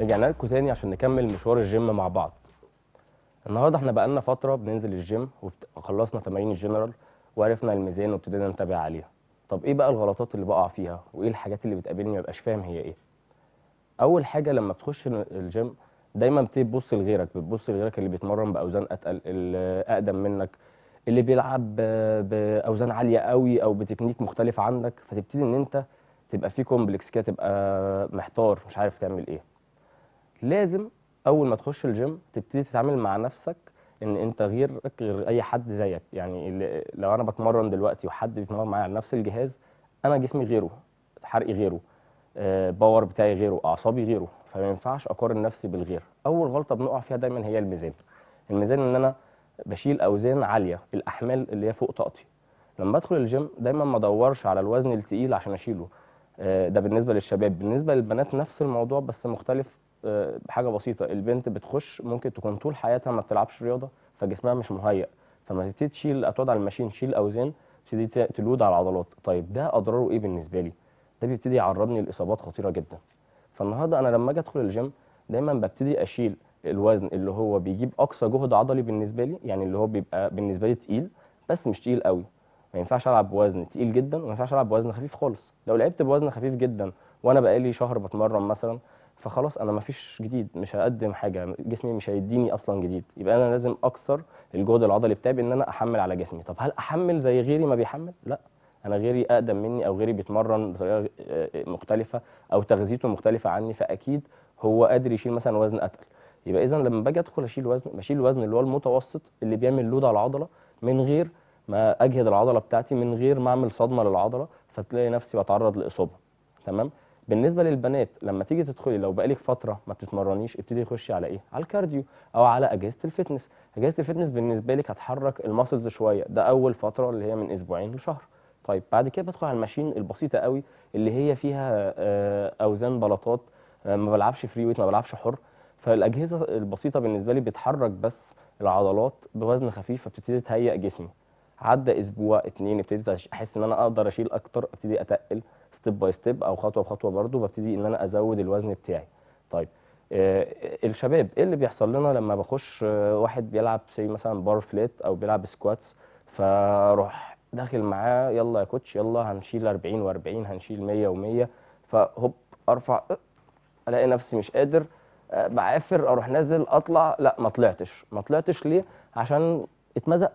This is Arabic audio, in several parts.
رجعنا لكم تاني عشان نكمل مشوار الجيم مع بعض النهارده احنا بقالنا فتره بننزل الجيم وخلصنا تمارين الجنرال وعرفنا الميزان وابتدينا نتابع عليها طب ايه بقى الغلطات اللي بقع فيها وايه الحاجات اللي بتقابلني ما بقاش فاهم هي ايه اول حاجه لما بتخش الجيم دايما بتبص لغيرك بتبص لغيرك اللي بيتمرن باوزان اتقل اللي اقدم منك اللي بيلعب باوزان عاليه قوي او بتكنيك مختلف عنك فتبتدي ان انت تبقى في كومبلكس كده تبقى محتار مش عارف تعمل ايه لازم اول ما تخش الجيم تبتدي تتعامل مع نفسك ان انت غيرك غير اي حد زيك يعني لو انا بتمرن دلوقتي وحد بيتمرن معايا على نفس الجهاز انا جسمي غيره حرقي غيره آه، باور بتاعي غيره اعصابي غيره فما ينفعش اقارن نفسي بالغير اول غلطه بنقع فيها دايما هي الميزان الميزان ان انا بشيل اوزان عاليه الاحمال اللي هي فوق طاقتي لما ادخل الجيم دايما ما ادورش على الوزن التقيل عشان اشيله آه، ده بالنسبه للشباب بالنسبه للبنات نفس الموضوع بس مختلف حاجه بسيطه البنت بتخش ممكن تكون طول حياتها ما بتلعبش رياضه فجسمها مش مهيئ فما تبتدي تشيل اتوضع على الماشين تشيل اوزان تبتدي تلود على العضلات طيب ده اضراره ايه بالنسبه لي ده بيبتدي يعرضني لاصابات خطيره جدا فالنهارده انا لما اجي ادخل الجيم دايما ببتدي اشيل الوزن اللي هو بيجيب اقصى جهد عضلي بالنسبه لي يعني اللي هو بيبقى بالنسبه لي تقيل بس مش تقيل قوي ما ينفعش العب بوزن تقيل جدا وما ينفعش العب بوزن خفيف خالص لو لعبت بوزن خفيف جدا وانا بقالي شهر بتمرن مثلا فخلاص انا ما فيش جديد مش هقدم حاجه جسمي مش هيديني اصلا جديد يبقى انا لازم اكسر الجهد العضلي بتاعي بان انا احمل على جسمي طب هل احمل زي غيري ما بيحمل لا انا غيري اقدم مني او غيري بيتمرن بطريقه آه، آه، مختلفه او تغذيته مختلفه عني فاكيد هو قادر يشيل مثلا وزن اتقل يبقى اذا لما باجي ادخل اشيل وزن بشيل الوزن اللي هو المتوسط اللي بيعمل لود على العضله من غير ما اجهد العضله بتاعتي من غير ما اعمل صدمه للعضله فتلاقي نفسي بتعرض لاصابه تمام بالنسبه للبنات لما تيجي تدخلي لو بقالك فتره ما بتتمرنيش ابتدي تخشي على ايه على الكارديو او على اجهزه الفتنس اجهزه الفتنس بالنسبه لك هتحرك الماسلز شويه ده اول فتره اللي هي من اسبوعين لشهر طيب بعد كده بدخل على الماشين البسيطه قوي اللي هي فيها آه، اوزان بلاطات آه، ما بلعبش فري ويت ما بلعبش حر فالاجهزه البسيطه بالنسبه لي بتحرك بس العضلات بوزن خفيف فبتبتدي تهيئ جسمي عدى اسبوع اتنين ابتديت احس ان انا اقدر اشيل اكتر ابتدي اتقل ستيب باي ستيب او خطوه بخطوه برضو ببتدي ان انا ازود الوزن بتاعي طيب آه، الشباب ايه اللي بيحصل لنا لما بخش آه، واحد بيلعب زي مثلا بار فليت او بيلعب سكواتس فاروح داخل معاه يلا يا كوتش يلا هنشيل 40 و40 هنشيل 100 و100 فهوب ارفع أه، الاقي نفسي مش قادر بعافر اروح نازل اطلع لا ما طلعتش ما طلعتش ليه عشان اتمزقت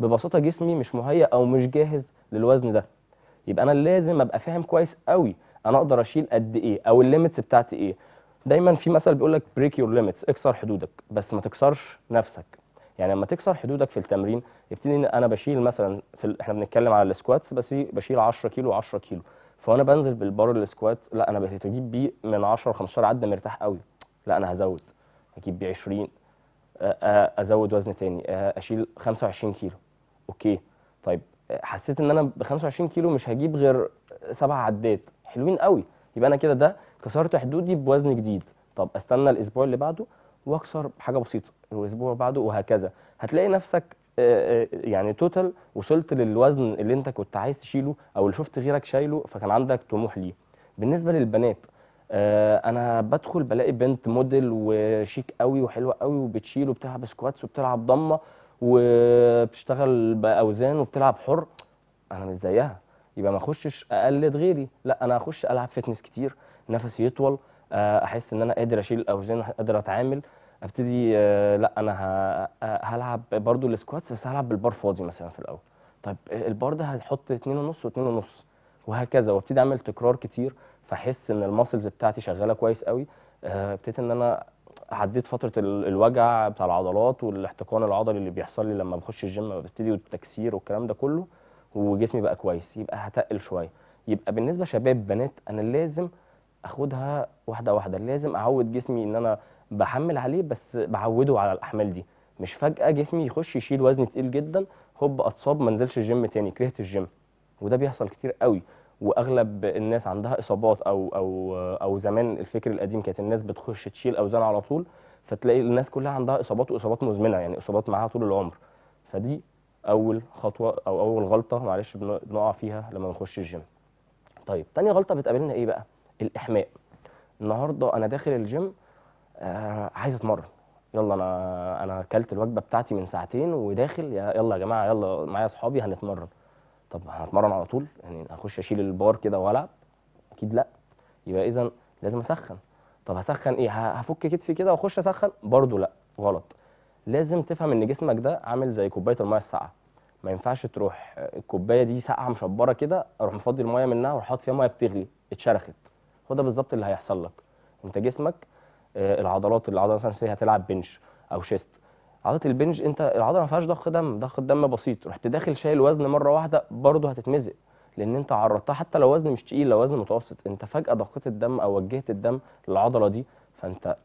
ببساطه جسمي مش مهيئ او مش جاهز للوزن ده يبقى انا لازم ابقى فاهم كويس قوي انا اقدر اشيل قد ايه او الليميتس بتاعتي ايه دايما في مثل بيقول لك بريك يور ليميتس اكسر حدودك بس ما تكسرش نفسك يعني لما تكسر حدودك في التمرين ابتدي ان انا بشيل مثلا في احنا بنتكلم على السكواتس بس بشيل 10 كيلو 10 كيلو فانا بنزل بالبار السكوات لا انا بجيب بيه من 10 ل 15 عده مرتاح قوي لا انا هزود اجيب بيه 20 ازود وزن تاني اشيل 25 كيلو اوكي طيب حسيت ان انا ب 25 كيلو مش هجيب غير سبع عدات حلوين قوي يبقى انا كده ده كسرت حدودي بوزن جديد طب استنى الاسبوع اللي بعده واكسر حاجه بسيطه الاسبوع اللي بعده وهكذا هتلاقي نفسك آه، آه، يعني توتال وصلت للوزن اللي انت كنت عايز تشيله او اللي شفت غيرك شايله فكان عندك طموح ليه بالنسبه للبنات آه، انا بدخل بلاقي بنت موديل وشيك قوي وحلوه قوي وبتشيل وبتلعب سكواتس وبتلعب ضمه وبتشتغل باوزان وبتلعب حر انا مش زيها يبقى ما اخشش اقلد غيري لا انا اخش العب فتنس كتير نفسي يطول آه، احس ان انا قادر اشيل الاوزان قادر اتعامل ابتدي آه، لا انا آه، هلعب برضو السكواتس بس هلعب بالبار فاضي مثلا في الاول طيب البار ده هحط 2.5 و2.5 وهكذا وابتدي اعمل تكرار كتير فاحس ان الماسلز بتاعتي شغاله كويس قوي ابتديت ان انا عديت فتره الوجع بتاع العضلات والاحتقان العضلي اللي بيحصل لي لما بخش الجيم ببتدي والتكسير والكلام ده كله وجسمي بقى كويس يبقى هتقل شويه يبقى بالنسبه شباب بنات انا لازم اخدها واحده واحده لازم اعود جسمي ان انا بحمل عليه بس بعوده على الاحمال دي مش فجاه جسمي يخش يشيل وزن تقيل جدا هوب اتصاب ما انزلش الجيم تاني كرهت الجيم وده بيحصل كتير قوي واغلب الناس عندها اصابات او او او زمان الفكر القديم كانت الناس بتخش تشيل اوزان على طول فتلاقي الناس كلها عندها اصابات واصابات مزمنه يعني اصابات معاها طول العمر فدي اول خطوه او اول غلطه معلش بنقع فيها لما بنخش الجيم طيب تاني غلطه بتقابلنا ايه بقى الاحماء النهارده انا داخل الجيم آه عايز اتمرن يلا انا انا اكلت الوجبه بتاعتي من ساعتين وداخل يلا يا جماعه يلا معايا اصحابي هنتمرن طب هتمرن على طول يعني هخش اشيل البار كده والعب اكيد لا يبقى اذا لازم اسخن طب هسخن ايه هفك كتفي كده واخش اسخن برضو لا غلط لازم تفهم ان جسمك ده عامل زي كوبايه الميه الساقعه ما ينفعش تروح آه، الكوبايه دي ساقعه مشبره كده اروح مفضي الميه منها واروح حاطط فيها ميه بتغلي اتشرخت هو ده بالظبط اللي هيحصل لك انت جسمك آه، العضلات العضله مثلا هتلعب بنش او شيست عضله البنج انت العضله ما فيهاش ضخ دم ضخ الدم بسيط رحت داخل شايل وزن مره واحده برضه هتتمزق لان انت عرضتها حتى لو وزن مش تقيل لو وزن متوسط انت فجاه ضخيت الدم او وجهت الدم للعضله دي فانت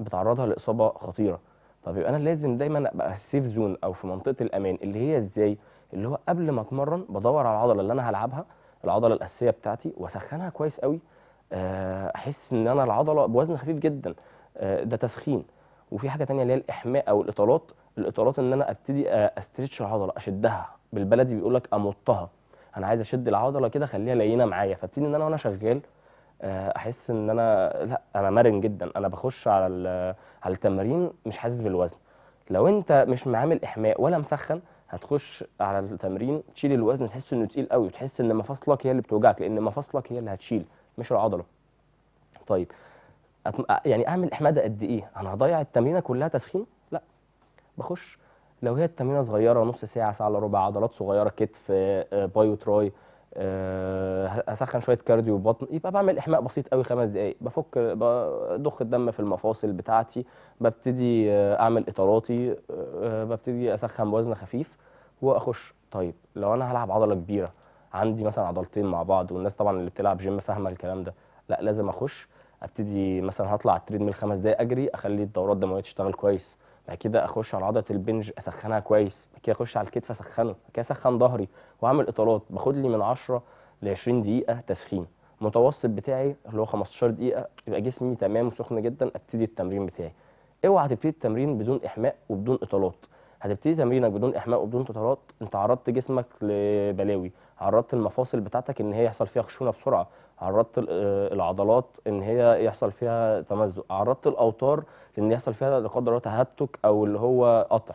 بتعرضها لاصابه خطيره طب يبقى انا لازم دايما ابقى في السيف زون او في منطقه الامان اللي هي ازاي اللي هو قبل ما اتمرن بدور على العضله اللي انا هلعبها العضله الاساسيه بتاعتي واسخنها كويس قوي آه، احس ان انا العضله بوزن خفيف جدا آه، ده تسخين وفي حاجه ثانيه اللي هي الاحماء او الاطالات الاطالات ان انا ابتدي آه، استرتش العضله اشدها بالبلدي بيقول لك امطها انا عايز اشد العضله كده اخليها لينه معايا فابتدي ان انا وانا شغال آه، احس ان انا لا انا مرن جدا انا بخش على على التمرين مش حاسس بالوزن لو انت مش معامل احماء ولا مسخن هتخش على التمرين تشيل الوزن تحس انه تقيل قوي وتحس ان مفاصلك هي اللي بتوجعك لان مفاصلك هي اللي هتشيل مش العضله طيب يعني اعمل احماده قد ايه انا هضيع التمرينه كلها تسخين لا بخش لو هي التمرينه صغيره نص ساعه ساعه الا ربع عضلات صغيره كتف آه، آه، بايو تراي آه، هسخن شويه كارديو بطن يبقى بعمل احماء بسيط قوي خمس دقائق بفك ضخ الدم في المفاصل بتاعتي ببتدي اعمل اطاراتي ببتدي اسخن بوزن خفيف واخش طيب لو انا هلعب عضله كبيره عندي مثلا عضلتين مع بعض والناس طبعا اللي بتلعب جيم فاهمه الكلام ده لا لازم اخش ابتدي مثلا هطلع على التريد ميل خمس دقايق اجري اخلي الدورات الدمويه تشتغل كويس بعد كده اخش على عضله البنج اسخنها كويس بعد كده اخش على الكتف اسخنه بعد كده اسخن ظهري واعمل اطالات باخد لي من 10 ل 20 دقيقه تسخين المتوسط بتاعي اللي هو 15 دقيقه يبقى جسمي تمام وسخن جدا ابتدي التمرين بتاعي اوعى تبتدي التمرين بدون احماء وبدون اطالات هتبتدي تمرينك بدون احماء وبدون اطالات انت عرضت جسمك لبلاوي عرضت المفاصل بتاعتك ان هي يحصل فيها خشونه بسرعه عرضت آه، العضلات ان هي يحصل فيها تمزق عرضت الاوتار لان يحصل فيها لا قدر الله تهتك او اللي هو قطع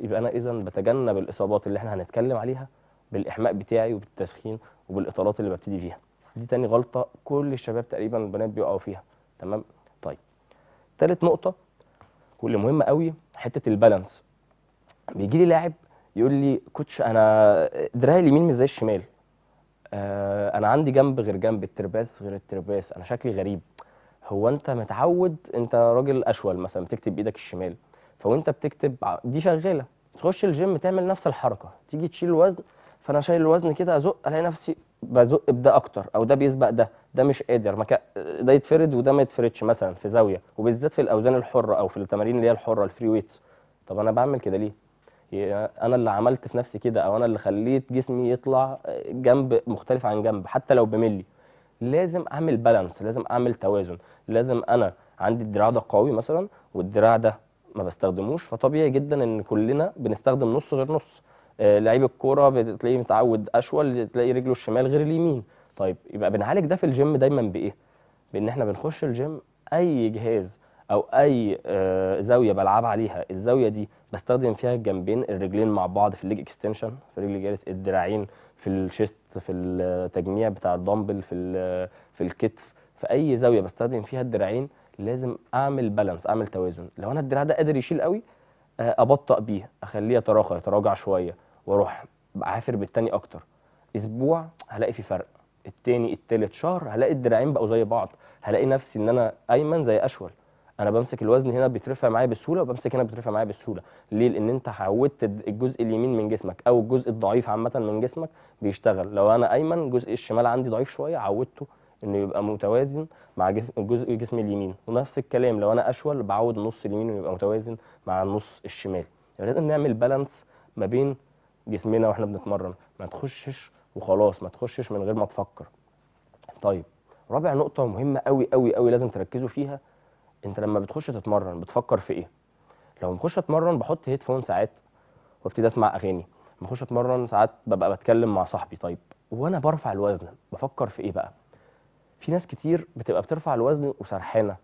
يبقى انا اذا بتجنب الاصابات اللي احنا هنتكلم عليها بالاحماء بتاعي وبالتسخين وبالاطالات اللي ببتدي فيها دي تاني غلطه كل الشباب تقريبا البنات بيقعوا فيها تمام طيب تالت نقطه واللي مهمه قوي حته البالانس بيجي لي لاعب يقول لي كوتش انا دراعي اليمين مش زي الشمال آه، انا عندي جنب غير جنب الترباس غير الترباس انا شكلي غريب هو انت متعود انت راجل اشول مثلا بتكتب بايدك الشمال فوانت بتكتب دي شغاله تخش الجيم تعمل نفس الحركه تيجي تشيل الوزن فانا شايل الوزن كده ازق الاقي نفسي بزق بده اكتر او ده بيسبق ده ده مش قادر مكا... ده يتفرد وده ما يتفردش مثلا في زاويه وبالذات في الاوزان الحره او في التمارين اللي هي الحره الفري ويتس طب انا بعمل كده ليه إيه، انا اللي عملت في نفسي كده او انا اللي خليت جسمي يطلع جنب مختلف عن جنب حتى لو بملي لازم اعمل بالانس لازم اعمل توازن لازم انا عندي الدراع ده قوي مثلا والدراع ده ما بستخدموش فطبيعي جدا ان كلنا بنستخدم نص غير نص آه، لعيب الكوره بتلاقيه متعود اشول تلاقي رجله الشمال غير اليمين طيب يبقى بنعالج ده في الجيم دايما بايه بان احنا بنخش الجيم اي جهاز او اي آه، زاويه بلعب عليها الزاويه دي بستخدم فيها الجنبين الرجلين مع بعض في الليج اكستنشن في رجل جالس الدراعين في الشيست في التجميع بتاع الدمبل في في الكتف في اي زاويه بستخدم فيها الدراعين لازم اعمل بالانس اعمل توازن لو انا الدراع ده قادر يشيل قوي آه، ابطأ بيه اخليه يتراخى يتراجع شويه واروح عافر بالتاني اكتر اسبوع هلاقي في فرق التاني التالت شهر هلاقي الدراعين بقوا زي بعض هلاقي نفسي ان انا ايمن زي اشول انا بمسك الوزن هنا بيترفع معايا بسهوله وبمسك هنا بيترفع معايا بسهوله ليه لان انت عودت الجزء اليمين من جسمك او الجزء الضعيف عامه من جسمك بيشتغل لو انا ايمن الجزء الشمال عندي ضعيف شويه عودته انه يبقى متوازن مع جسم جزء جسم اليمين ونفس الكلام لو انا اشول بعود النص اليمين انه يبقى متوازن مع النص الشمال يعني لازم نعمل بالانس ما بين جسمنا واحنا بنتمرن ما تخشش وخلاص ما تخشش من غير ما تفكر طيب رابع نقطه مهمه قوي قوي قوي لازم تركزوا فيها انت لما بتخش تتمرن بتفكر في ايه لو بخش اتمرن بحط هيدفون ساعات وابتدي اسمع اغاني بخش اتمرن ساعات ببقى بتكلم مع صاحبي طيب وانا برفع الوزن بفكر في ايه بقى في ناس كتير بتبقى بترفع الوزن وسرحانه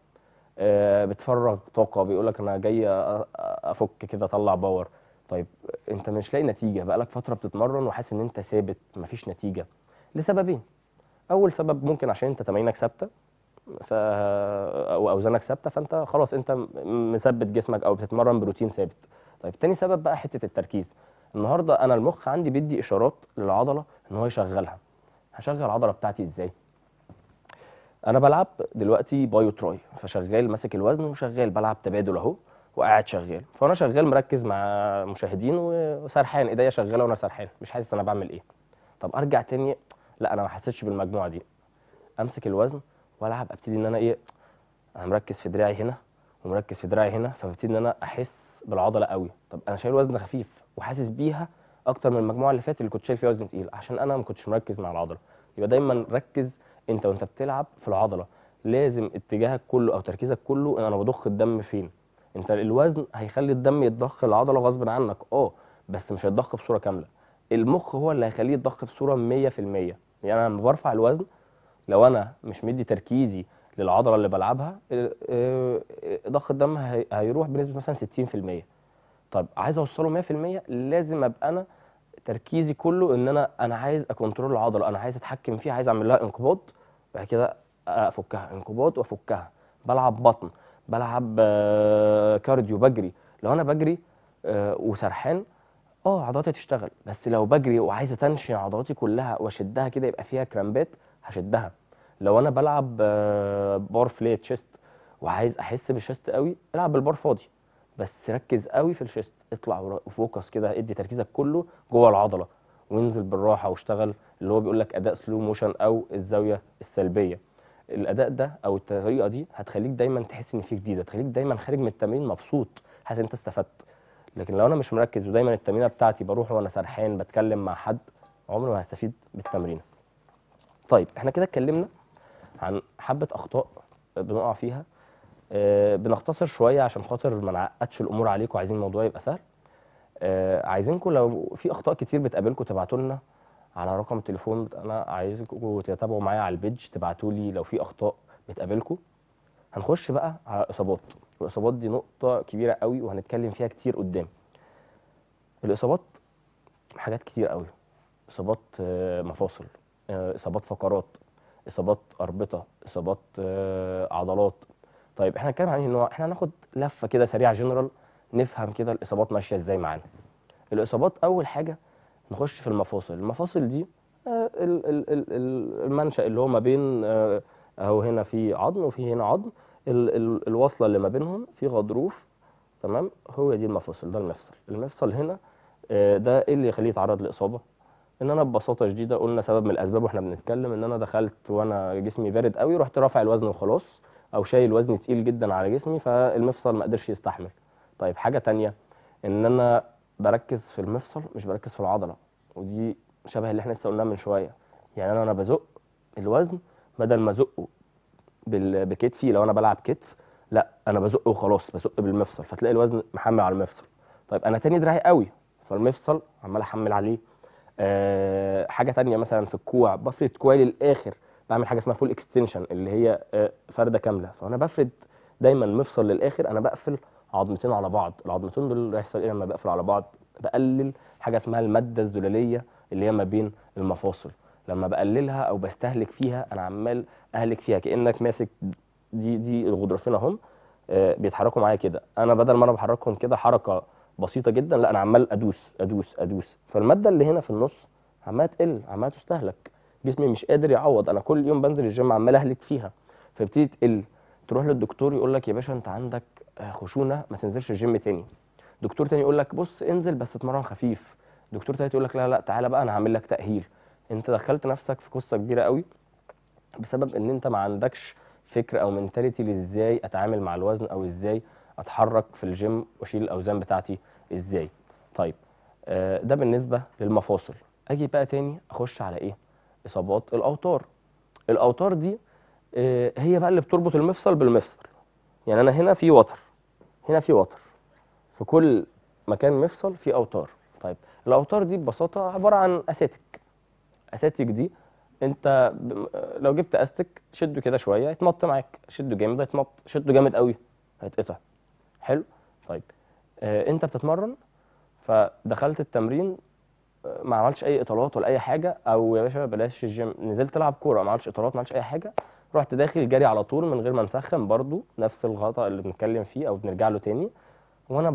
آه، بتفرغ طاقه بيقول لك انا جاي افك كده اطلع باور طيب انت مش لاقي نتيجه بقالك فتره بتتمرن وحاسس ان انت ثابت مفيش نتيجه لسببين اول سبب ممكن عشان انت تمارينك ثابته ف واوزانك ثابته فانت خلاص انت مثبت جسمك او بتتمرن بروتين ثابت طيب تاني سبب بقى حته التركيز النهارده انا المخ عندي بيدي اشارات للعضله ان هو يشغلها هشغل العضله بتاعتي ازاي انا بلعب دلوقتي بايو تراي فشغال ماسك الوزن وشغال بلعب تبادل اهو وقاعد شغال فانا شغال مركز مع مشاهدين وسرحان ايديا شغاله وانا سرحان مش حاسس انا بعمل ايه طب ارجع تاني لا انا ما حسيتش بالمجموعه دي امسك الوزن والعب ابتدي ان انا ايه انا مركز في دراعي هنا ومركز في دراعي هنا فببتدي ان انا احس بالعضله قوي طب انا شايل وزن خفيف وحاسس بيها اكتر من المجموعه اللي فاتت اللي كنت شايل فيها وزن تقيل عشان انا ما كنتش مركز مع العضله يبقى دايما ركز انت وانت بتلعب في العضله لازم اتجاهك كله او تركيزك كله ان انا بضخ الدم فين انت الوزن هيخلي الدم يتضخ العضله غصب عنك اه بس مش هيتضخ بصوره كامله المخ هو اللي هيخليه يتضخ بصوره 100% يعني انا لما برفع الوزن لو انا مش مدي تركيزي للعضله اللي بلعبها آه، آه، ضخ الدم هيروح بنسبه مثلا 60% طب عايز اوصله 100% لازم ابقى انا تركيزي كله ان انا انا عايز اكونترول العضله انا عايز اتحكم فيها عايز اعمل لها انقباض بعد كده افكها انقباض وافكها بلعب بطن بلعب آه، كارديو بجري لو انا بجري وسرحان اه عضلاتي هتشتغل بس لو بجري وعايز اتنشن عضلاتي كلها واشدها كده يبقى فيها كرامبات هشدها لو انا بلعب آه، بار فلي تشيست وعايز احس بالشيست قوي العب بالبار فاضي بس ركز قوي في الشيست اطلع وفوكس كده ادي تركيزك كله جوه العضله وانزل بالراحه واشتغل اللي هو بيقول لك اداء سلو موشن او الزاويه السلبيه الاداء ده او الطريقه دي هتخليك دايما تحس ان في جديد هتخليك دايما خارج من التمرين مبسوط حاسس ان انت استفدت لكن لو انا مش مركز ودايما التمرينه بتاعتي بروح وانا سرحان بتكلم مع حد عمري ما هستفيد بالتمرين طيب احنا كده اتكلمنا عن حبه اخطاء بنقع فيها آه، بنختصر شويه عشان خاطر ما نعقدش الامور عليكم عايزين الموضوع يبقى سهل آه، عايزينكم لو في اخطاء كتير بتقابلكم تبعتوا لنا على رقم التليفون انا عايزكم تتابعوا معايا على البيج تبعتوا لي لو في اخطاء بتقابلكم هنخش بقى على الاصابات الاصابات دي نقطه كبيره قوي وهنتكلم فيها كتير قدام الاصابات حاجات كتير قوي اصابات آه، مفاصل اصابات فقرات اصابات اربطه اصابات آه، عضلات طيب احنا هنتكلم عن النوع إيه؟ احنا هناخد لفه كده سريعه جنرال نفهم كده الاصابات ماشيه ازاي معانا الاصابات اول حاجه نخش في المفاصل المفاصل دي آه، المنشا اللي هو ما بين آه، اهو هنا في عظم وفي هنا عظم الوصله اللي ما بينهم في غضروف تمام هو دي المفاصل ده المفصل المفصل هنا ده ايه اللي يخليه يتعرض لاصابه ان انا ببساطه شديده قلنا سبب من الاسباب واحنا بنتكلم ان انا دخلت وانا جسمي بارد قوي رحت رافع الوزن وخلاص او شايل وزن تقيل جدا على جسمي فالمفصل ما قدرش يستحمل طيب حاجه تانية ان انا بركز في المفصل مش بركز في العضله ودي شبه اللي احنا لسه قلناه من شويه يعني انا انا بزق الوزن بدل ما ازقه بكتفي لو انا بلعب كتف لا انا بزقه وخلاص بزق بالمفصل فتلاقي الوزن محمل على المفصل طيب انا تاني دراعي قوي فالمفصل عمال احمل عليه آه، حاجه تانية مثلا في الكوع بفرد كوعي للاخر بعمل حاجه اسمها فول اكستنشن اللي هي آه، فرده كامله فانا بفرد دايما مفصل للاخر انا بقفل عظمتين على بعض العظمتين دول هيحصل ايه لما بقفل على بعض بقلل حاجه اسمها الماده الزلاليه اللي هي ما بين المفاصل لما بقللها او بستهلك فيها انا عمال اهلك فيها كانك ماسك دي دي الغضروفين اهم آه، بيتحركوا معايا كده انا بدل ما انا بحركهم كده حركه بسيطه جدا لا انا عمال ادوس ادوس ادوس فالماده اللي هنا في النص عماله تقل عماله تستهلك جسمي مش قادر يعوض انا كل يوم بنزل الجيم عمال اهلك فيها فبتبتدي تقل تروح للدكتور يقول لك يا باشا انت عندك آه، خشونه ما تنزلش الجيم تاني دكتور تاني يقول لك بص انزل بس اتمرن خفيف دكتور تالت يقول لك لا لا تعالى بقى انا هعمل لك تاهيل انت دخلت نفسك في قصه كبيره قوي بسبب ان انت ما عندكش فكر او منتاليتي لازاي اتعامل مع الوزن او ازاي اتحرك في الجيم واشيل الاوزان بتاعتي ازاي طيب آه، ده بالنسبه للمفاصل اجي بقى تاني اخش على ايه اصابات الاوتار الاوتار دي آه، هي بقى اللي بتربط المفصل بالمفصل يعني انا هنا في وتر هنا في وتر في كل مكان مفصل في اوتار طيب الاوتار دي ببساطه عباره عن اساتك اساتك دي انت آه، لو جبت استك شده كده شويه يتمط معاك شده جامد هيتمط شده جامد قوي هيتقطع حلو طيب آه انت بتتمرن فدخلت التمرين آه، ما عملتش اي اطالات ولا اي حاجه او يا باشا بلاش الجيم نزلت تلعب كوره ما عملتش اطالات ما عملتش اي حاجه رحت داخل جري على طول من غير ما نسخن برضو نفس الغلط اللي بنتكلم فيه او بنرجع له تاني وانا ب...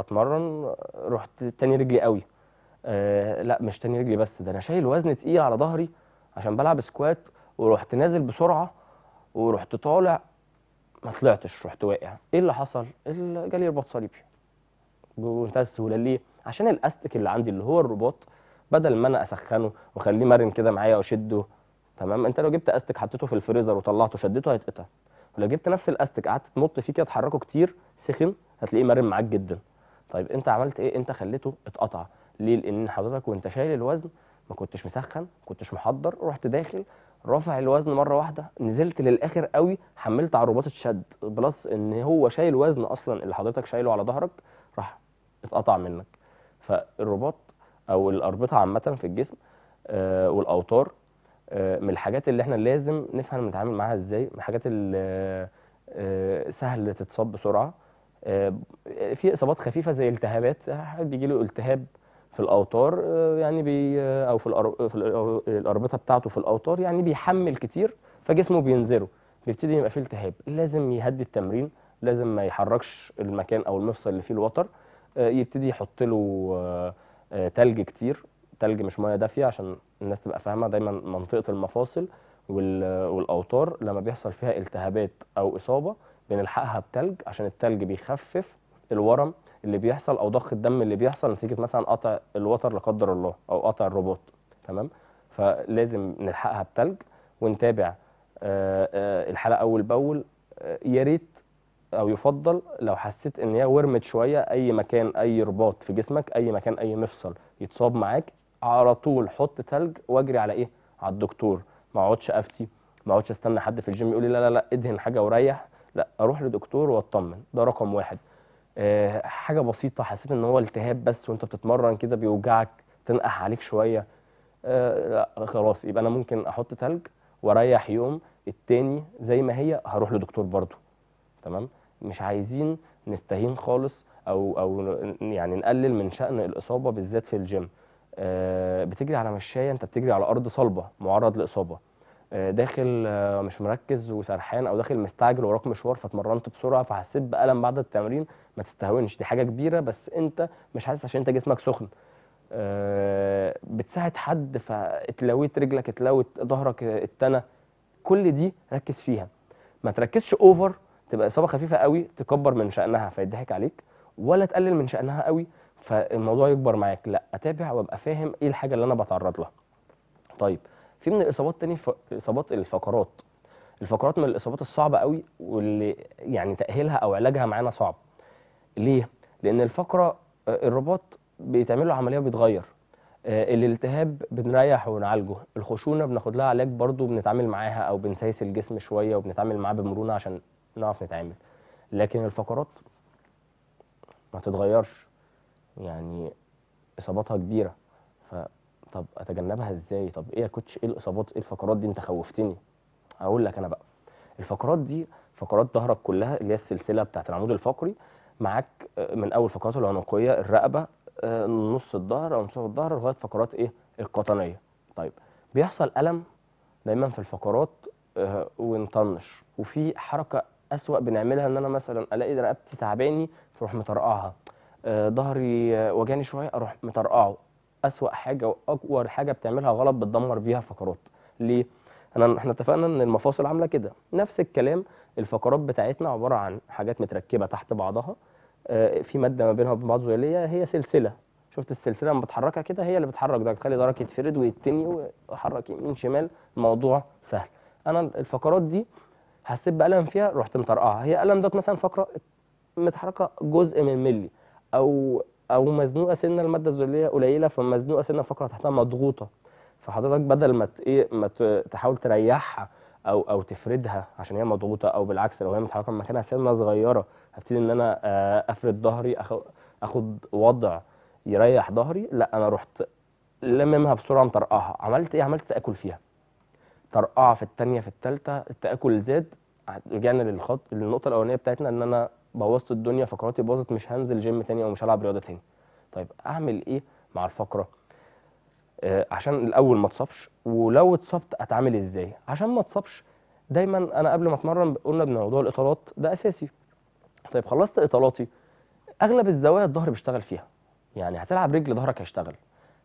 بتمرن رحت تاني رجلي قوي آه لا مش تاني رجلي بس ده انا شايل وزن تقيل على ظهري عشان بلعب سكوات ورحت نازل بسرعه ورحت طالع ما طلعتش رحت واقع ايه اللي حصل جالي رباط صليبي بمنتهى السهوله ليه عشان الاستك اللي عندي اللي هو الرباط بدل ما انا اسخنه واخليه مرن كده معايا واشده تمام انت لو جبت استك حطيته في الفريزر وطلعته شدته هيتقطع ولو جبت نفس الاستك قعدت تنط فيه كده تحركه كتير سخن هتلاقيه مرن معاك جدا طيب انت عملت ايه انت خليته اتقطع ليه لان حضرتك وانت شايل الوزن ما كنتش مسخن ما كنتش محضر رحت داخل رافع الوزن مره واحده نزلت للاخر قوي حملت الرباط الشد بلس ان هو شايل وزن اصلا اللي حضرتك شايله على ظهرك راح اتقطع منك فالرباط او الاربطه عامه في الجسم آه والاوتار آه من الحاجات اللي احنا لازم نفهم نتعامل معاها ازاي من الحاجات اللي آه سهل تتصاب بسرعه آه، في اصابات خفيفه زي التهابات حد بيجي له التهاب في الاوتار آه، يعني بي آه، او في, الأر... في الاربطه بتاعته في الاوتار يعني بيحمل كتير فجسمه بينزله بيبتدي يبقى فيه التهاب لازم يهدي التمرين لازم ما يحركش المكان او المفصل اللي فيه الوتر آه، يبتدي يحط له تلج كتير تلج مش ميه دافيه عشان الناس تبقى فاهمه دايما منطقه المفاصل والاوتار لما بيحصل فيها التهابات او اصابه بنلحقها بتلج عشان التلج بيخفف الورم اللي بيحصل او ضخ الدم اللي بيحصل نتيجه مثلا قطع الوتر لا قدر الله او قطع الرباط تمام فلازم نلحقها بتلج ونتابع آه، آه، الحلقه اول باول آه، يا ريت او يفضل لو حسيت ان هي ورمت شويه اي مكان اي رباط في جسمك اي مكان اي مفصل يتصاب معاك على طول حط تلج واجري على ايه على الدكتور ما اقعدش افتي ما اقعدش استنى حد في الجيم يقول لي لا لا لا ادهن حاجه وريح لا اروح لدكتور واطمن ده رقم واحد آه، حاجه بسيطه حسيت ان هو التهاب بس وانت بتتمرن كده بيوجعك تنقح عليك شويه آه، لا خلاص يبقى انا ممكن احط تلج واريح يوم التاني زي ما هي هروح لدكتور برضه تمام مش عايزين نستهين خالص او او يعني نقلل من شأن الاصابه بالذات في الجيم آه، بتجري على مشايه انت بتجري على ارض صلبه معرض لاصابه داخل آه، مش مركز وسرحان او داخل مستعجل وراك مشوار فاتمرنت بسرعه فحسيت بالم بعد التمرين ما تستهونش دي حاجه كبيره بس انت مش حاسس عشان انت جسمك سخن آه، بتساعد حد فاتلويت رجلك اتلوت ظهرك اتنى كل دي ركز فيها ما تركزش اوفر تبقى اصابه خفيفه قوي تكبر من شانها فيضحك عليك ولا تقلل من شانها قوي فالموضوع يكبر معاك لا اتابع وابقى فاهم ايه الحاجه اللي انا بتعرض لها طيب في من الاصابات تاني ف... اصابات الفقرات الفقرات من الاصابات الصعبه قوي واللي يعني تاهيلها او علاجها معانا صعب ليه لان الفقره آه، الرباط بيتعمل له عمليه بيتغير آه، الالتهاب بنريح ونعالجه الخشونه بناخد لها علاج برضو بنتعامل معاها او بنسيس الجسم شويه وبنتعامل معاه بمرونه عشان نعرف نتعامل لكن الفقرات ما تتغيرش يعني اصاباتها كبيره ف طب اتجنبها ازاي طب ايه يا كوتش ايه الاصابات ايه الفقرات دي انت خوفتني اقول لك انا بقى الفقرات دي فقرات ظهرك كلها اللي هي السلسله بتاعت العمود الفقري معاك آه، من اول فقرات العنقيه الرقبه آه، نص الظهر او نص الظهر لغايه فقرات ايه القطنيه طيب بيحصل الم دايما في الفقرات آه، ونطنش وفي حركه اسوا بنعملها ان انا مثلا الاقي رقبتي تعباني فاروح مطرقعها ظهري وجاني شويه اروح مطرقعه اسوأ حاجه واكبر حاجه بتعملها غلط بتدمر بيها الفقرات ليه انا احنا اتفقنا ان المفاصل عامله كده نفس الكلام الفقرات بتاعتنا عباره عن حاجات متركبه تحت بعضها آه، في ماده ما بينها وبين بعض زجاجيه هي سلسله شفت السلسله لما بتحركها كده هي اللي بتحرك ده تخلي دارك يتفرد ويتني ويحرك يمين شمال الموضوع سهل انا الفقرات دي حسيت بألم فيها رحت مطرقعها هي ألم دوت مثلا فقرة متحركة جزء من ملي أو او مزنوقه سنه الماده الذريه قليله فمزنوقه سنه الفقره تحتها مضغوطه فحضرتك بدل ما إيه، ما تحاول تريحها او او تفردها عشان هي مضغوطه او بالعكس لو هي متحركه من مكانها سنه صغيره هبتدي ان انا آه، افرد ظهري اخد وضع يريح ظهري لا انا رحت لممها بسرعه مطرقعها عملت ايه عملت تاكل فيها طرقعه في الثانيه في الثالثه التاكل زاد رجعنا للخط للنقطه الاولانيه بتاعتنا ان انا بوظت الدنيا فقراتي باظت مش هنزل جيم تاني او مش هلعب رياضه تاني طيب اعمل ايه مع الفقره آه عشان الاول ما اتصابش ولو اتصبت اتعامل ازاي عشان ما اتصابش دايما انا قبل ما اتمرن قلنا بموضوع الاطالات ده اساسي طيب خلصت اطالاتي اغلب الزوايا الظهر بيشتغل فيها يعني هتلعب رجل ظهرك هيشتغل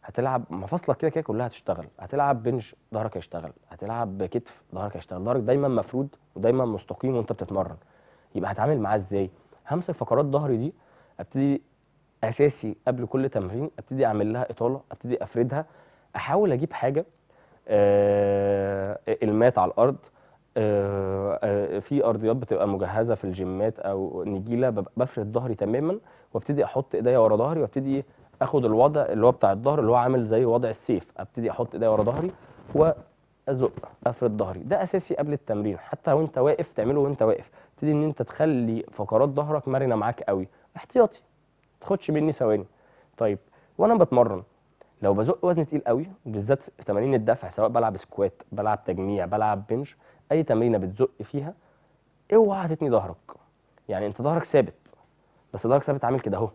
هتلعب مفاصلك كده كده كلها هتشتغل هتلعب بنج ظهرك هيشتغل هتلعب كتف ظهرك هيشتغل ظهرك دايما مفرود ودايما مستقيم وانت بتتمرن يبقى هتعامل معاه ازاي همسك فقرات ظهري دي ابتدي اساسي قبل كل تمرين ابتدي اعمل لها اطاله ابتدي افردها احاول اجيب حاجه آه المات على الارض آه, آه، في ارضيات بتبقى مجهزه في الجيمات او نجيله بفرد ظهري تماما وابتدي احط ايديا ورا ظهري وابتدي إيه؟ اخد الوضع اللي هو بتاع الظهر اللي هو عامل زي وضع السيف ابتدي احط ايديا ورا ظهري وازق افرد ظهري ده اساسي قبل التمرين حتى وانت واقف تعمله وانت واقف تبتدي ان انت تخلي فقرات ظهرك مرنه معاك قوي احتياطي ما تاخدش مني ثواني طيب وانا بتمرن لو بزق وزن تقيل قوي وبالذات في تمارين الدفع سواء بلعب سكوات بلعب تجميع بلعب بنش اي تمرينه بتزق فيها اوعى تتني ظهرك يعني انت ظهرك ثابت بس ظهرك ثابت عامل كده اهو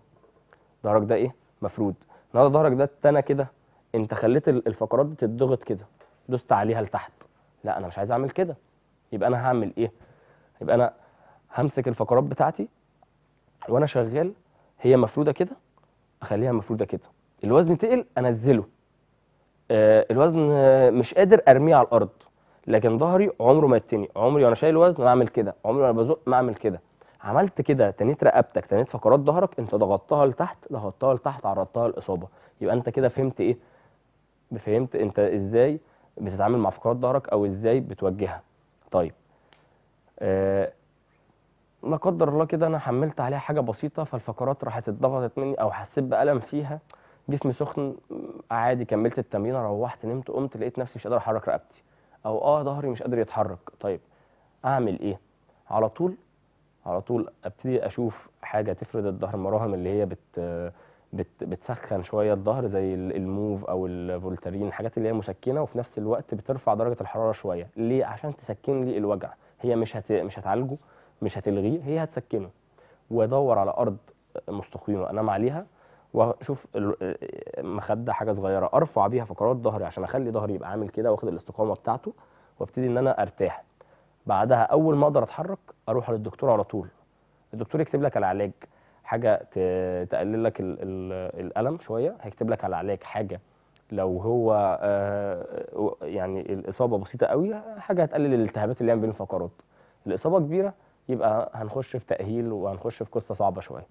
ظهرك ده ايه مفرود النهارده ظهرك ده اتنى كده انت خليت الفقرات دي تتضغط كده دوست عليها لتحت لا انا مش عايز اعمل كده يبقى انا هعمل ايه يبقى انا همسك الفقرات بتاعتي وانا شغال هي مفروده كده اخليها مفروده كده الوزن تقل انزله آه الوزن مش قادر ارميه على الارض لكن ظهري عمره ما يتني عمري وانا شايل وزن ما اعمل كده عمري وانا بزق ما اعمل كده عملت كده تنيت رقبتك تنيت فقرات ظهرك انت ضغطتها لتحت ضغطتها لتحت عرضتها للاصابه يبقى انت كده فهمت ايه فهمت انت ازاي بتتعامل مع فقرات ظهرك او ازاي بتوجهها طيب آه لا قدر الله كده انا حملت عليها حاجه بسيطه فالفقرات راحت اتضغطت مني او حسيت بالم فيها جسمي سخن عادي كملت التمرين روحت نمت قمت لقيت نفسي مش قادر احرك رقبتي او اه ظهري مش قادر يتحرك طيب اعمل ايه على طول على طول ابتدي اشوف حاجه تفرد الظهر مراهم اللي هي بت بت بتسخن شويه الظهر زي الموف او الفولترين الحاجات اللي هي مسكنه وفي نفس الوقت بترفع درجه الحراره شويه ليه عشان تسكن لي الوجع هي مش هت... مش هتعالجه مش هتلغيه هي هتسكنه وادور على ارض مستقيمه انام عليها واشوف مخده حاجه صغيره ارفع بيها فقرات ظهري عشان اخلي ظهري يبقى عامل كده واخد الاستقامه بتاعته وابتدي ان انا ارتاح بعدها اول ما اقدر اتحرك اروح للدكتور على طول الدكتور يكتب لك على علاج حاجه تقلل لك الـ الـ الالم شويه هيكتب لك على علاج حاجه لو هو آه يعني الاصابه بسيطه قوي حاجه هتقلل الالتهابات اللي بين الفقرات الاصابه كبيره يبقى هنخش في تاهيل وهنخش في قصه صعبه شويه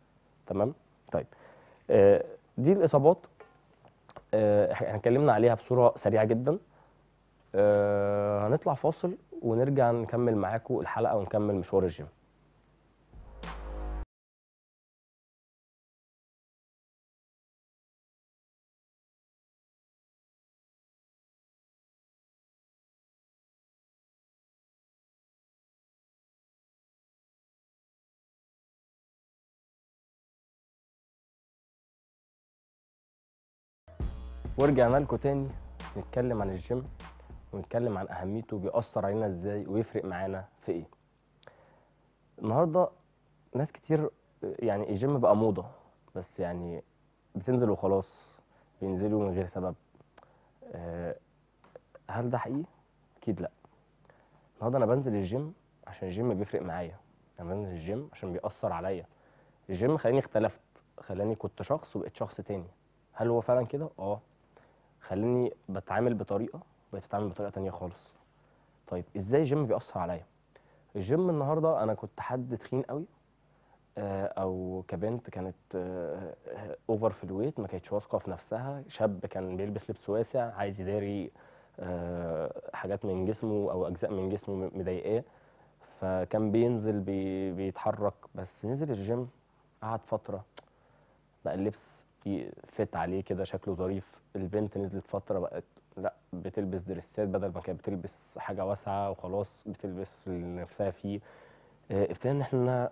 تمام طيب آه، دي الاصابات آه، احنا اتكلمنا عليها بصوره سريعه جدا آه، هنطلع فاصل ونرجع نكمل معاكم الحلقه ونكمل مشوار الجيم ورجعنا لكم تاني نتكلم عن الجيم ونتكلم عن اهميته بيأثر علينا ازاي ويفرق معانا في ايه النهارده ناس كتير يعني الجيم بقى موضه بس يعني بتنزل وخلاص بينزلوا من غير سبب أه هل ده حقيقي اكيد لا النهارده انا بنزل الجيم عشان الجيم بيفرق معايا انا بنزل الجيم عشان بيأثر عليا الجيم خلاني اختلفت خلاني كنت شخص وبقيت شخص تاني هل هو فعلا كده اه خلاني بتعامل بطريقه بقيت اتعامل بطريقه تانية خالص طيب ازاي الجيم بيأثر عليا الجيم النهارده انا كنت حد تخين قوي آه، او كبنت كانت اوفر آه، آه، في الويت ما كانتش واثقه في نفسها شاب كان بيلبس لبس واسع عايز يداري حاجات من جسمه او اجزاء من جسمه مضايقاه فكان بينزل بي بيتحرك بس نزل الجيم قعد فتره بقى اللبس فت عليه كده شكله ظريف البنت نزلت فتره بقت لا بتلبس دريسات بدل ما كانت بتلبس حاجه واسعه وخلاص بتلبس اللي نفسها فيه آه، ابتدينا ان احنا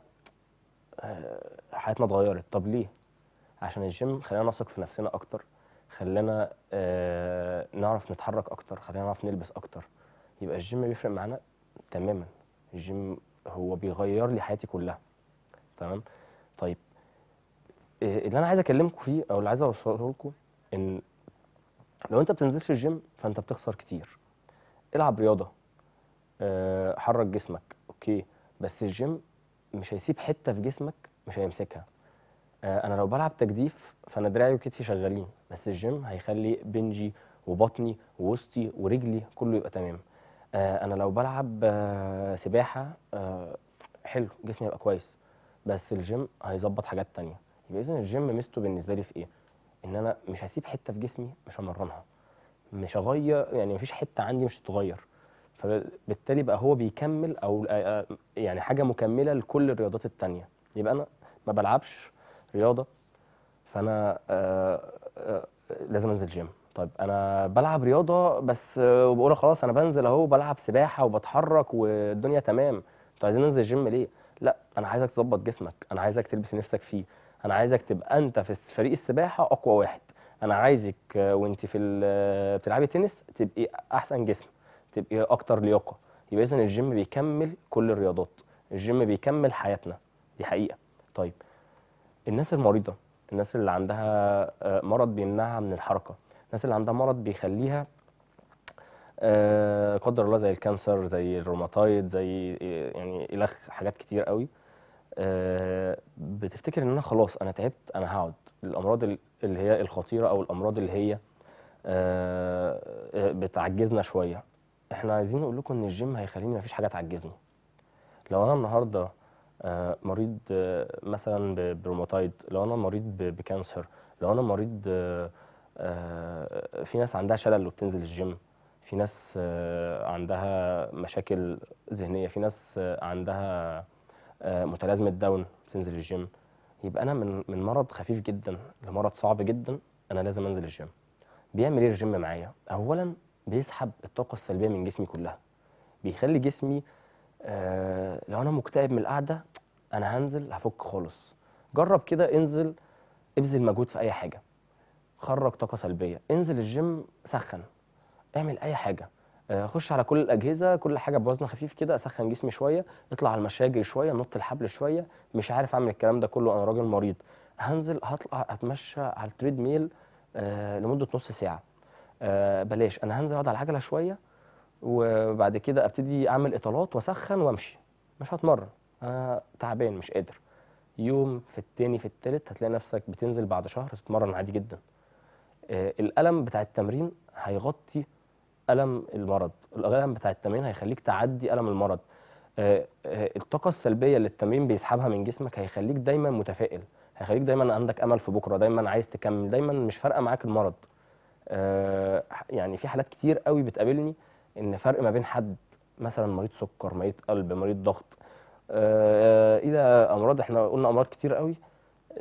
آه، حياتنا اتغيرت طب ليه عشان الجيم خلانا نثق في نفسنا اكتر خلانا آه، نعرف نتحرك اكتر خلانا نعرف نلبس اكتر يبقى الجيم بيفرق معانا تماما الجيم هو بيغير لي حياتي كلها تمام طيب اللي انا عايز اكلمكم فيه او اللي عايز اوصله لكم ان لو انت بتنزلش الجيم فانت بتخسر كتير العب رياضه آه، حرك جسمك اوكي بس الجيم مش هيسيب حته في جسمك مش هيمسكها آه، انا لو بلعب تجديف فانا دراعي وكتفي شغالين بس الجيم هيخلي بنجي وبطني ووسطي ورجلي كله يبقى تمام آه، انا لو بلعب سباحه حلو جسمي هيبقى كويس بس الجيم هيظبط حاجات تانية يبقى اذا الجيم ميزته بالنسبه لي في ايه ان انا مش هسيب حته في جسمي مش همرنها مش هغير يعني مفيش حته عندي مش هتتغير فبالتالي بقى هو بيكمل او آه، آه، يعني حاجه مكمله لكل الرياضات التانية يبقى انا ما بلعبش رياضه فانا آآ آه، آآ لازم انزل جيم طيب انا بلعب رياضه بس وبقول خلاص انا بنزل اهو بلعب سباحه وبتحرك والدنيا تمام انتوا طيب عايزين ننزل جيم ليه لا انا عايزك تظبط جسمك انا عايزك تلبس نفسك فيه انا عايزك تبقى انت في فريق السباحه اقوى واحد انا عايزك وانت في بتلعبي تنس تبقي احسن جسم تبقي اكتر لياقه يبقى اذا الجيم بيكمل كل الرياضات الجيم بيكمل حياتنا دي حقيقه طيب الناس المريضه الناس اللي عندها آه، مرض بيمنعها من الحركه الناس اللي عندها مرض بيخليها آه، قدر الله زي الكانسر زي الروماتايد زي آه، يعني الخ حاجات كتير قوي آه، بتفتكر ان انا خلاص انا تعبت انا هقعد الامراض اللي هي الخطيره او الامراض اللي هي آه، آه، بتعجزنا شويه احنا عايزين نقول لكم ان الجيم هيخليني مفيش حاجه تعجزني لو انا النهارده مريض مثلا بروماتايد لو انا مريض بكانسر لو انا مريض في ناس عندها شلل وبتنزل الجيم في ناس عندها مشاكل ذهنيه في ناس عندها آه، متلازمه داون تنزل الجيم يبقى انا من من مرض خفيف جدا لمرض صعب جدا انا لازم انزل الجيم بيعمل ايه الجيم معايا اولا بيسحب الطاقه السلبيه من جسمي كلها بيخلي جسمي آه لو انا مكتئب من القعده انا هنزل هفك خالص جرب كده انزل ابذل مجهود في اي حاجه خرج طاقه سلبيه انزل الجيم سخن اعمل اي حاجه اخش على كل الاجهزه كل حاجه بوزن خفيف كده اسخن جسمي شويه اطلع على المشاجر شويه نط الحبل شويه مش عارف اعمل الكلام ده كله انا راجل مريض هنزل هطلع اتمشى على التريد ميل آه لمده نص ساعه آه بلاش انا هنزل اقعد على العجله شويه وبعد كده ابتدي اعمل اطالات واسخن وامشي مش هتمرن انا تعبان مش قادر يوم في التاني في التالت هتلاقي نفسك بتنزل بعد شهر تتمرن عادي جدا آه الالم بتاع التمرين هيغطي الم المرض الالم بتاع التمرين هيخليك تعدي الم المرض آه، آه، الطاقه السلبيه اللي التمرين بيسحبها من جسمك هيخليك دايما متفائل هيخليك دايما عندك امل في بكره دايما عايز تكمل دايما مش فارقه معاك المرض آه، يعني في حالات كتير قوي بتقابلني ان فرق ما بين حد مثلا مريض سكر مريض قلب مريض ضغط الى امراض احنا قلنا امراض كتير قوي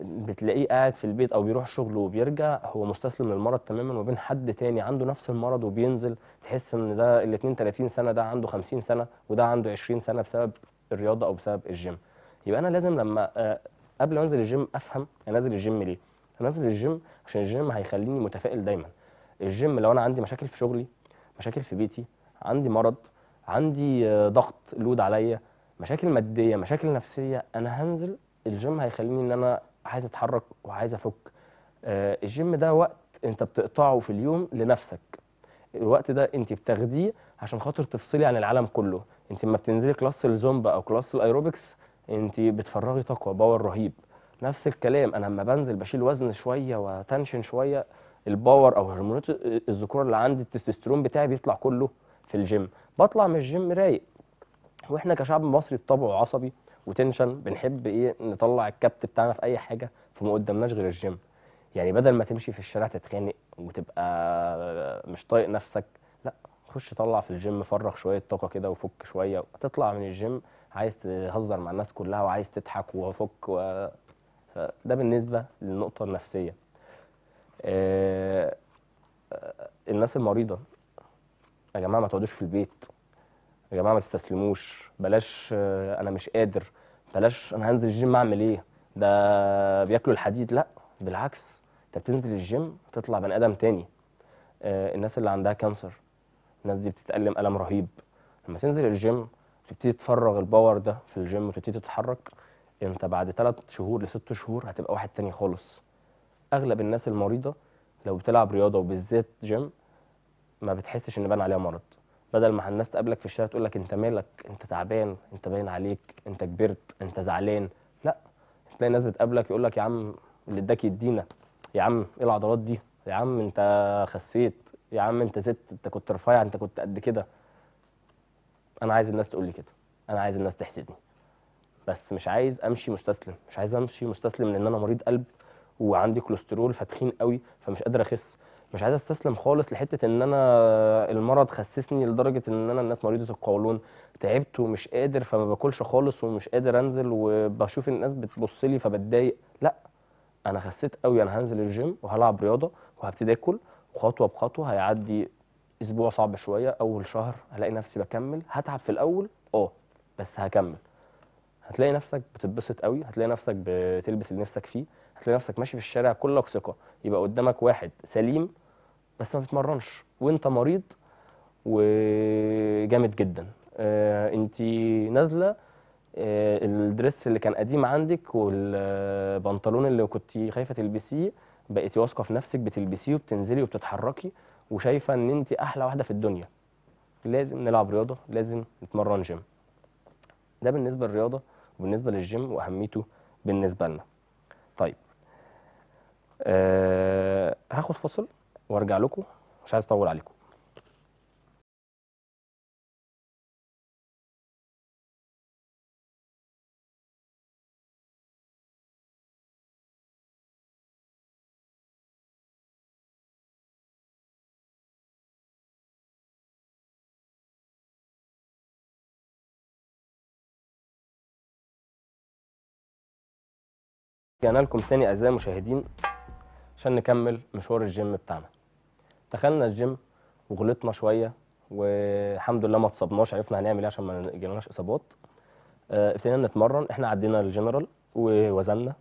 بتلاقيه قاعد في البيت او بيروح شغله وبيرجع هو مستسلم للمرض تماما وبين حد تاني عنده نفس المرض وبينزل تحس ان ده الاثنين 30 سنه ده عنده 50 سنه وده عنده 20 سنه بسبب الرياضه او بسبب الجيم يبقى انا لازم لما آه، قبل ما انزل الجيم افهم انا نازل الجيم ليه انا نازل الجيم عشان الجيم هيخليني متفائل دايما الجيم لو انا عندي مشاكل في شغلي مشاكل في بيتي عندي مرض عندي آه، ضغط لود عليا مشاكل ماديه مشاكل نفسيه انا هنزل الجيم هيخليني ان انا عايز اتحرك وعايز افك آه، الجيم ده وقت انت بتقطعه في اليوم لنفسك الوقت ده انت بتاخديه عشان خاطر تفصلي عن العالم كله انت لما بتنزلي كلاس الزومبا او كلاس الايروبكس انت بتفرغي طاقه باور رهيب نفس الكلام انا لما بنزل بشيل وزن شويه وتنشن شويه الباور او هرمونات الذكوره اللي عندي التستوستيرون بتاعي بيطلع كله في الجيم بطلع من الجيم رايق واحنا كشعب مصري بطبعه عصبي وتنشن بنحب ايه نطلع الكبت بتاعنا في اي حاجه فما قدامناش غير الجيم يعني بدل ما تمشي في الشارع تتخانق وتبقى مش طايق نفسك لا خش طلع في الجيم فرغ شويه طاقه كده وفك شويه تطلع من الجيم عايز تهزر مع الناس كلها وعايز تضحك وفك و... ده بالنسبه للنقطه النفسيه آه، آه، الناس المريضه يا جماعه ما تقعدوش في البيت يا جماعه ما تستسلموش بلاش آه، انا مش قادر بلاش انا هنزل الجيم اعمل ايه ده بياكلوا الحديد لا بالعكس انت بتنزل الجيم تطلع بني ادم تاني آه، الناس اللي عندها كانسر الناس دي بتتألم ألم رهيب لما تنزل الجيم تبتدي تفرغ الباور ده في الجيم وتبتدي تتحرك انت بعد 3 شهور لست شهور هتبقى واحد تاني خالص اغلب الناس المريضه لو بتلعب رياضه وبالذات جيم ما بتحسش ان بان عليها مرض بدل ما الناس تقابلك في الشارع تقول لك انت مالك انت تعبان انت باين عليك انت كبرت انت زعلان لا تلاقي الناس بتقابلك يقول لك يا عم اللي اداك يدينا يا عم ايه العضلات دي يا عم انت خسيت يا عم انت زدت انت كنت رفيع انت كنت قد كده انا عايز الناس تقول لي كده انا عايز الناس تحسدني بس مش عايز امشي مستسلم مش عايز امشي مستسلم لان انا مريض قلب وعندي كوليسترول فتخين قوي فمش قادر اخس مش عايز استسلم خالص لحته ان انا المرض خسسني لدرجه ان انا الناس مريضه القولون تعبت ومش قادر فما باكلش خالص ومش قادر انزل وبشوف الناس بتبص لي فبتضايق لا انا خسيت قوي انا هنزل الجيم وهلعب رياضه وهبتدي اكل خطوه بخطوه هيعدي اسبوع صعب شويه اول شهر هلاقي نفسي بكمل هتعب في الاول اه بس هكمل هتلاقي نفسك بتتبسط قوي هتلاقي نفسك بتلبس اللي نفسك فيه هتلاقي نفسك ماشي في الشارع كلك ثقه يبقى قدامك واحد سليم بس ما بتمرنش وانت مريض وجامد جدا آه، انت نازله آه، الدريس الدرس اللي كان قديم عندك والبنطلون اللي كنت خايفه تلبسيه بقيتي واثقه في نفسك بتلبسيه وبتنزلي وبتتحركي وشايفه ان انت احلى واحده في الدنيا لازم نلعب رياضه لازم نتمرن جيم ده بالنسبه للرياضه وبالنسبه للجيم واهميته بالنسبه لنا طيب أه هاخد فصل وارجع لكم مش عايز اطول عليكم رجعنا لكم تاني اعزائي المشاهدين عشان نكمل مشوار الجيم بتاعنا دخلنا الجيم وغلطنا شويه والحمد لله ما اتصبناش عرفنا هنعمل ايه عشان ما يجيلناش اصابات آه، ابتدينا نتمرن احنا عدينا الجنرال ووزننا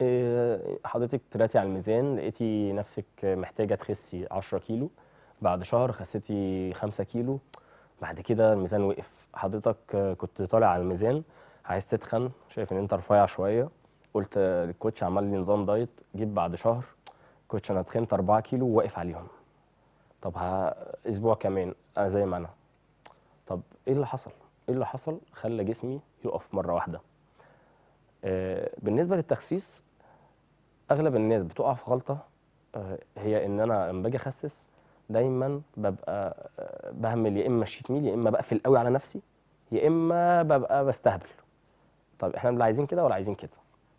آه، حضرتك طلعتي على الميزان لقيتي نفسك محتاجه تخسي 10 كيلو بعد شهر خسيتي 5 كيلو بعد كده الميزان وقف حضرتك كنت طالع على الميزان عايز تتخن شايف ان انت رفيع شويه قلت للكوتش عمل لي نظام دايت جيت بعد شهر كوتش انا اتخنت 4 كيلو واقف عليهم طب ها اسبوع كمان انا آه، زي ما انا طب ايه اللي حصل ايه اللي حصل خلى جسمي يقف مره واحده آه بالنسبه للتخسيس اغلب الناس بتقع في غلطه آه هي ان انا لما باجي اخسس دايما ببقى آه، بهمل يا اما الشيت ميل يا اما بقفل قوي على نفسي يا اما ببقى بستهبل طب احنا لا عايزين كده ولا عايزين كده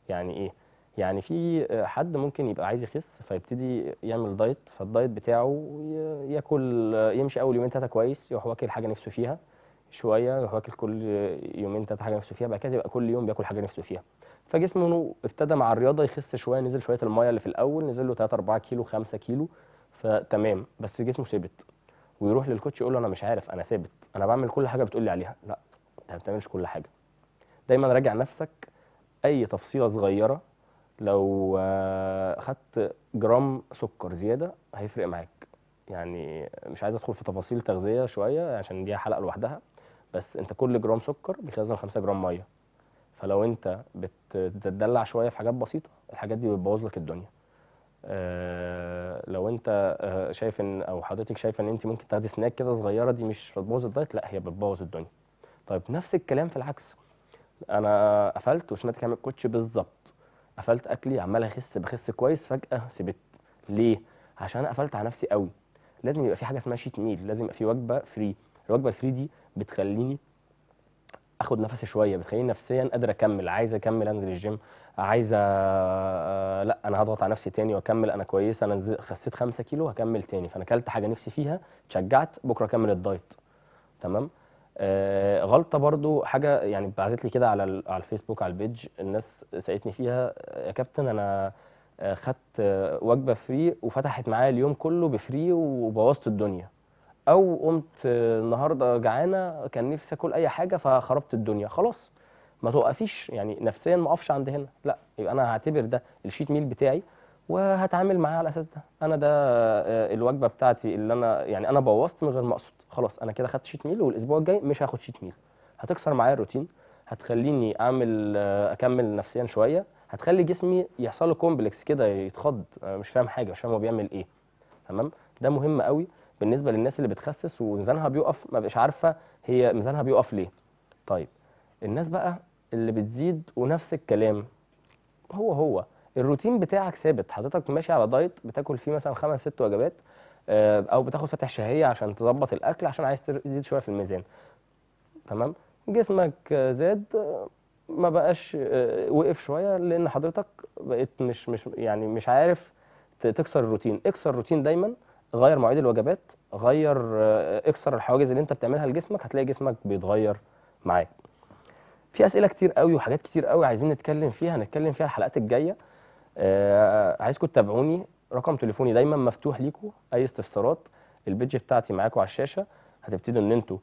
يعني ايه يعني في آه، حد ممكن يبقى عايز يخس فيبتدي يعمل دايت فالدايت بتاعه ياكل آه، يمشي اول يومين ثلاثه كويس يروح واكل حاجه نفسه فيها شويه يروح واكل كل يومين ثلاثه حاجه نفسه فيها بعد كده يبقى كل يوم بياكل حاجه نفسه فيها فجسمه ابتدى مع الرياضه يخس شويه نزل شويه الميه اللي في الاول نزل له 3 4 كيلو 5 كيلو فتمام بس جسمه ثابت ويروح للكوتش يقول له انا مش عارف انا ثابت انا بعمل كل حاجه بتقول لي عليها لا انت ما بتعملش كل حاجه دايما راجع نفسك اي تفصيله صغيره لو آه، خدت جرام سكر زياده هيفرق معاك يعني مش عايز ادخل في تفاصيل تغذيه شويه عشان دي حلقه لوحدها بس انت كل جرام سكر بيخزن 5 جرام ميه فلو انت بتتدلع شويه في حاجات بسيطه الحاجات دي بتبوظ لك الدنيا آه، لو انت آه، شايف ان او حضرتك شايفه ان انت ممكن تاخدي سناك كده صغيره دي مش بتبوظ الدايت لا هي بتبوظ الدنيا طيب نفس الكلام في العكس انا قفلت وسمعت كلام الكوتش بالظبط قفلت اكلي عمال اخس بخس كويس فجاه سبت ليه عشان انا قفلت على نفسي قوي لازم يبقى في حاجه اسمها شيت ميل لازم يبقى في وجبه فري الوجبه الفري دي بتخليني اخد نفسي شويه بتخليني نفسيا قادر اكمل عايز اكمل انزل الجيم عايزه آه، لا انا هضغط على نفسي تاني واكمل انا كويس انا خسيت 5 كيلو هكمل تاني فانا اكلت حاجه نفسي فيها اتشجعت بكره اكمل الدايت تمام آه غلطه برضو حاجه يعني بعتت لي كده على على الفيسبوك على البيج الناس سالتني فيها آه، يا كابتن انا آه، خدت وجبه فري وفتحت معايا اليوم كله بفري وبوظت الدنيا او قمت النهارده جعانه كان نفسي اكل اي حاجه فخربت الدنيا خلاص ما توقفيش يعني نفسيا ما اقفش عند هنا لا يبقى انا هعتبر ده الشيت ميل بتاعي وهتعامل معاه على اساس ده انا ده آه، الوجبه بتاعتي اللي انا يعني انا بوظت من غير ما اقصد خلاص انا كده خدت شيت ميل والاسبوع الجاي مش هاخد شيت ميل هتكسر معايا الروتين هتخليني اعمل آه، اكمل نفسيا شويه هتخلي جسمي يحصل له كومبلكس كده يتخض آه، مش فاهم حاجه مش فاهم هو بيعمل ايه تمام ده مهم قوي بالنسبه للناس اللي بتخسس وميزانها بيقف ما بقاش عارفه هي ميزانها بيقف ليه طيب الناس بقى اللي بتزيد ونفس الكلام هو هو الروتين بتاعك ثابت حضرتك ماشي على دايت بتاكل فيه مثلا خمس ست وجبات آه، او بتاخد فاتح شهيه عشان تظبط الاكل عشان عايز تزيد شويه في الميزان تمام جسمك زاد آه، ما بقاش آه، وقف شويه لان حضرتك بقيت مش مش يعني مش عارف تكسر الروتين اكسر الروتين دايما غير مواعيد الوجبات غير اكسر الحواجز اللي انت بتعملها لجسمك هتلاقي جسمك بيتغير معاك في اسئله كتير قوي وحاجات كتير قوي عايزين نتكلم فيها هنتكلم فيها الحلقات الجايه عايزكم تتابعوني رقم تليفوني دايما مفتوح ليكوا اي استفسارات البيدج بتاعتي معاكوا على الشاشه هتبتدوا ان انتوا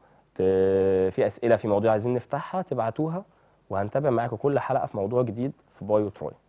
في اسئله في مواضيع عايزين نفتحها تبعتوها وهنتابع معاكوا كل حلقه في موضوع جديد في بايو تروي